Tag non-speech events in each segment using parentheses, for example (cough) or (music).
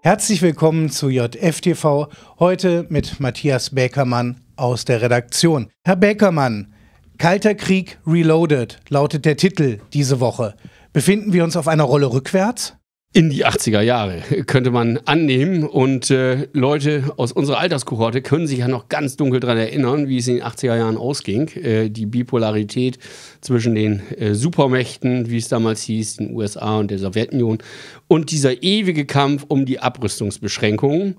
Herzlich willkommen zu JFTV, heute mit Matthias Bäckermann aus der Redaktion. Herr Bäckermann, Kalter Krieg Reloaded lautet der Titel diese Woche. Befinden wir uns auf einer Rolle rückwärts? in die 80er Jahre, (laughs) könnte man annehmen. Und äh, Leute aus unserer Alterskohorte können sich ja noch ganz dunkel daran erinnern, wie es in den 80er Jahren ausging. Äh, die Bipolarität zwischen den äh, Supermächten, wie es damals hieß, den USA und der Sowjetunion, und dieser ewige Kampf um die Abrüstungsbeschränkungen.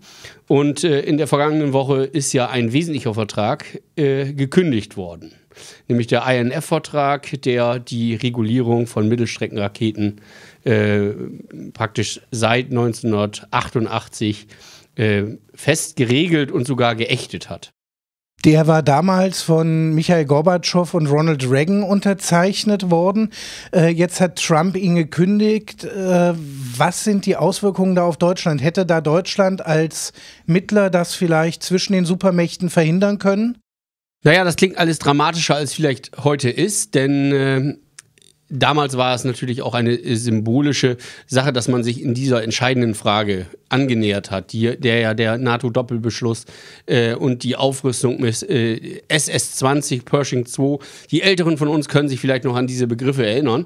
Und äh, in der vergangenen Woche ist ja ein wesentlicher Vertrag äh, gekündigt worden nämlich der INF-Vertrag, der die Regulierung von Mittelstreckenraketen äh, praktisch seit 1988 äh, fest geregelt und sogar geächtet hat. Der war damals von Michael Gorbatschow und Ronald Reagan unterzeichnet worden. Äh, jetzt hat Trump ihn gekündigt. Äh, was sind die Auswirkungen da auf Deutschland? Hätte da Deutschland als Mittler das vielleicht zwischen den Supermächten verhindern können? Naja, das klingt alles dramatischer, als vielleicht heute ist, denn äh, damals war es natürlich auch eine äh, symbolische Sache, dass man sich in dieser entscheidenden Frage angenähert hat, die, der ja der NATO-Doppelbeschluss äh, und die Aufrüstung mit äh, SS-20, Pershing II, die Älteren von uns können sich vielleicht noch an diese Begriffe erinnern.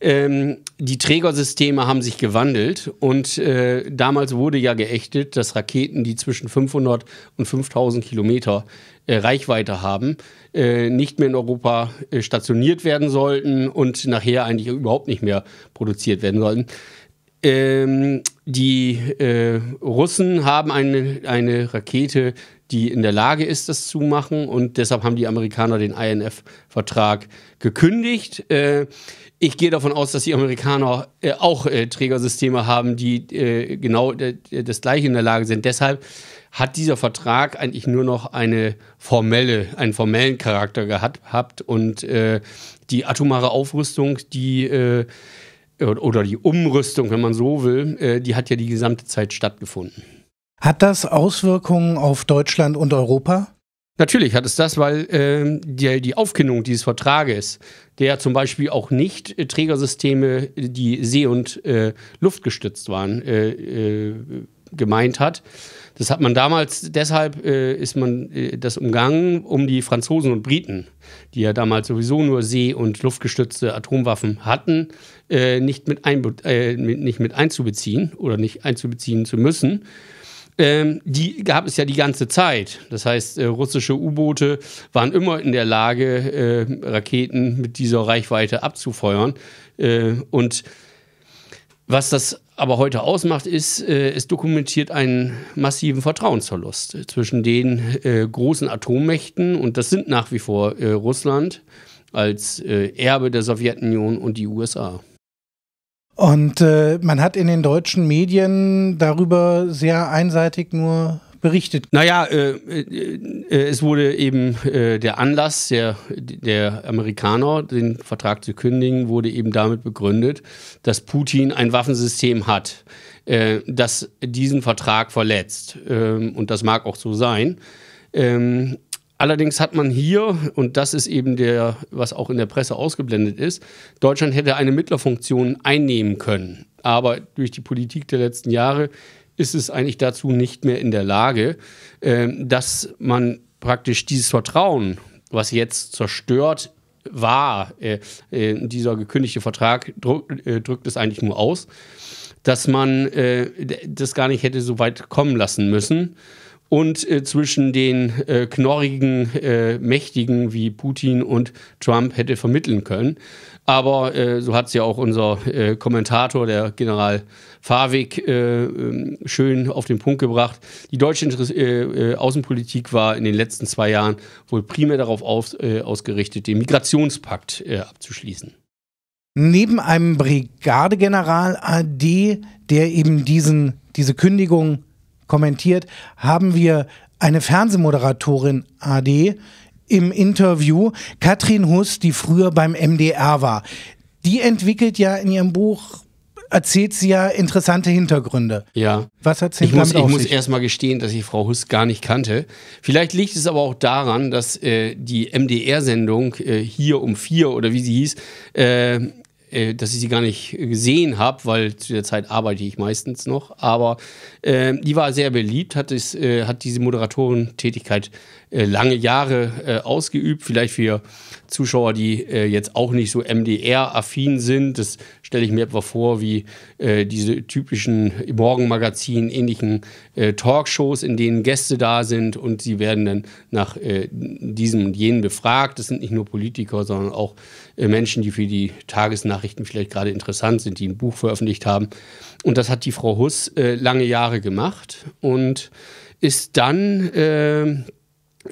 Ähm, die Trägersysteme haben sich gewandelt und äh, damals wurde ja geächtet, dass Raketen, die zwischen 500 und 5000 Kilometer äh, Reichweite haben, äh, nicht mehr in Europa äh, stationiert werden sollten und nachher eigentlich überhaupt nicht mehr produziert werden sollten ähm, die äh, Russen haben eine, eine Rakete, die in der Lage ist, das zu machen. Und deshalb haben die Amerikaner den INF-Vertrag gekündigt. Äh, ich gehe davon aus, dass die Amerikaner äh, auch äh, Trägersysteme haben, die äh, genau das gleiche in der Lage sind. Deshalb hat dieser Vertrag eigentlich nur noch eine formelle, einen formellen Charakter gehabt. Und äh, die atomare Aufrüstung, die oder die Umrüstung, wenn man so will, äh, die hat ja die gesamte Zeit stattgefunden. Hat das Auswirkungen auf Deutschland und Europa? Natürlich hat es das, weil äh, die, die Aufkündigung dieses Vertrages, der zum Beispiel auch nicht äh, Trägersysteme, die See- und äh, Luftgestützt waren, äh, äh, gemeint hat. Das hat man damals, deshalb äh, ist man äh, das umgangen, um die Franzosen und Briten, die ja damals sowieso nur see- und luftgestützte Atomwaffen hatten, äh, nicht, äh, mit nicht mit einzubeziehen oder nicht einzubeziehen zu müssen. Ähm, die gab es ja die ganze Zeit. Das heißt, äh, russische U-Boote waren immer in der Lage, äh, Raketen mit dieser Reichweite abzufeuern. Äh, und was das aber heute ausmacht, ist, äh, es dokumentiert einen massiven Vertrauensverlust äh, zwischen den äh, großen Atommächten, und das sind nach wie vor äh, Russland als äh, Erbe der Sowjetunion und die USA. Und äh, man hat in den deutschen Medien darüber sehr einseitig nur berichtet? Naja, äh, äh, äh, es wurde eben äh, der Anlass der, der Amerikaner, den Vertrag zu kündigen, wurde eben damit begründet, dass Putin ein Waffensystem hat, äh, das diesen Vertrag verletzt. Ähm, und das mag auch so sein. Ähm, Allerdings hat man hier, und das ist eben der, was auch in der Presse ausgeblendet ist, Deutschland hätte eine Mittlerfunktion einnehmen können. Aber durch die Politik der letzten Jahre ist es eigentlich dazu nicht mehr in der Lage, ähm, dass man praktisch dieses Vertrauen, was jetzt zerstört war, äh, äh, dieser gekündigte Vertrag äh, drückt es eigentlich nur aus, dass man das gar nicht hätte so weit kommen lassen müssen und äh, zwischen den äh, knorrigen äh, Mächtigen wie Putin und Trump hätte vermitteln können. Aber äh, so hat es ja auch unser äh, Kommentator, der General Favig, äh, ähm, schön auf den Punkt gebracht. Die deutsche Interess Außenpolitik war in den letzten zwei Jahren wohl primär darauf aus, ausgerichtet, den Migrationspakt abzuschließen. Neben einem Brigadegeneral AD, der eben diesen, diese Kündigung kommentiert, haben wir eine Fernsehmoderatorin AD im Interview, Katrin Huss, die früher beim MDR war. Die entwickelt ja in ihrem Buch erzählt sie ja interessante Hintergründe. Ja. Was hat sie Ich muss, ich muss erstmal gestehen, dass ich Frau Huss gar nicht kannte. Vielleicht liegt es aber auch daran, dass äh, die MDR-Sendung äh, hier um vier oder wie sie hieß, äh, äh, dass ich sie gar nicht gesehen habe, weil zu der Zeit arbeite ich meistens noch. Aber äh, die war sehr beliebt, hat, es, äh, hat diese Moderatorentätigkeit äh, lange Jahre ausgeübt, vielleicht für Zuschauer, die äh, jetzt auch nicht so MDR-affin sind. Das stelle ich mir etwa vor wie äh, diese typischen Morgenmagazin ähnlichen äh, Talkshows, in denen Gäste da sind und sie werden dann nach äh, diesem und jenen befragt. Das sind nicht nur Politiker, sondern auch äh, Menschen, die für die Tagesnachrichten vielleicht gerade interessant sind, die ein Buch veröffentlicht haben. Und das hat die Frau Huss äh, lange Jahre gemacht und ist dann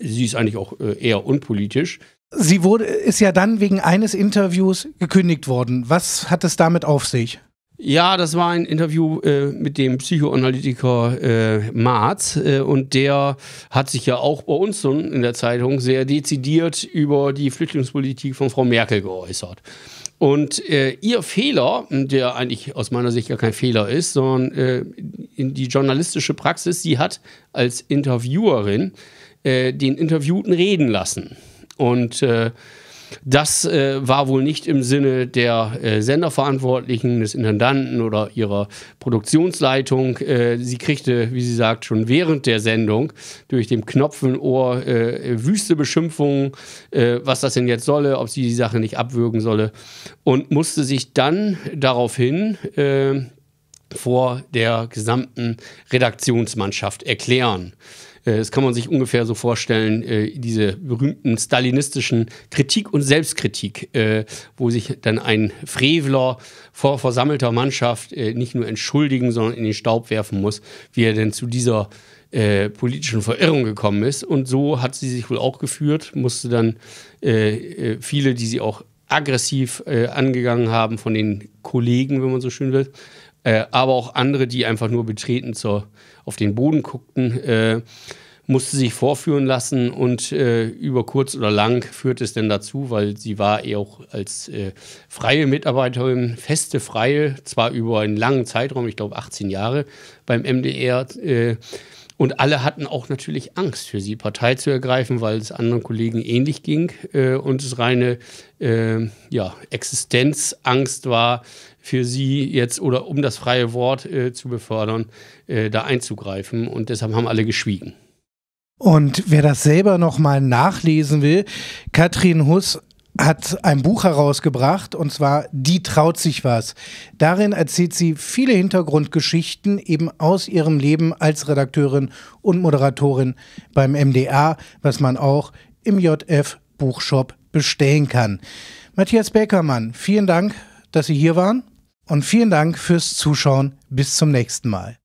sie ist eigentlich auch eher unpolitisch, Sie wurde, ist ja dann wegen eines Interviews gekündigt worden. Was hat es damit auf sich? Ja, das war ein Interview äh, mit dem Psychoanalytiker äh, Marz äh, und der hat sich ja auch bei uns in der Zeitung sehr dezidiert über die Flüchtlingspolitik von Frau Merkel geäußert. Und äh, ihr Fehler, der eigentlich aus meiner Sicht gar kein Fehler ist, sondern äh, in die journalistische Praxis, sie hat als Interviewerin äh, den Interviewten reden lassen. Und äh, das äh, war wohl nicht im Sinne der äh, Senderverantwortlichen, des Intendanten oder ihrer Produktionsleitung. Äh, sie kriegte, wie sie sagt, schon während der Sendung durch dem Knopfenohr äh, wüste Beschimpfungen, äh, was das denn jetzt solle, ob sie die Sache nicht abwürgen solle und musste sich dann daraufhin äh, vor der gesamten Redaktionsmannschaft erklären. Äh, das kann man sich ungefähr so vorstellen, äh, diese berühmten stalinistischen Kritik und Selbstkritik, äh, wo sich dann ein Frevler vor versammelter Mannschaft nicht nur entschuldigen, sondern in den Staub werfen muss, wie er denn zu dieser politischen Verirrung gekommen ist. Und so hat sie sich wohl auch geführt, musste dann viele, die sie auch aggressiv äh, angegangen haben von den Kollegen, wenn man so schön will. Äh, aber auch andere, die einfach nur betreten zur, auf den Boden guckten, äh, musste sich vorführen lassen und äh, über kurz oder lang führte es denn dazu, weil sie war eher auch als äh, freie Mitarbeiterin, feste Freie, zwar über einen langen Zeitraum, ich glaube 18 Jahre beim MDR äh, und alle hatten auch natürlich Angst, für sie Partei zu ergreifen, weil es anderen Kollegen ähnlich ging äh, und es reine äh, ja, Existenzangst war, für sie jetzt oder um das freie Wort äh, zu befördern, äh, da einzugreifen. Und deshalb haben alle geschwiegen. Und wer das selber nochmal nachlesen will, Katrin Huss hat ein Buch herausgebracht, und zwar Die traut sich was. Darin erzählt sie viele Hintergrundgeschichten eben aus ihrem Leben als Redakteurin und Moderatorin beim MDR, was man auch im JF Buchshop bestellen kann. Matthias Beckermann, vielen Dank, dass Sie hier waren und vielen Dank fürs Zuschauen. Bis zum nächsten Mal.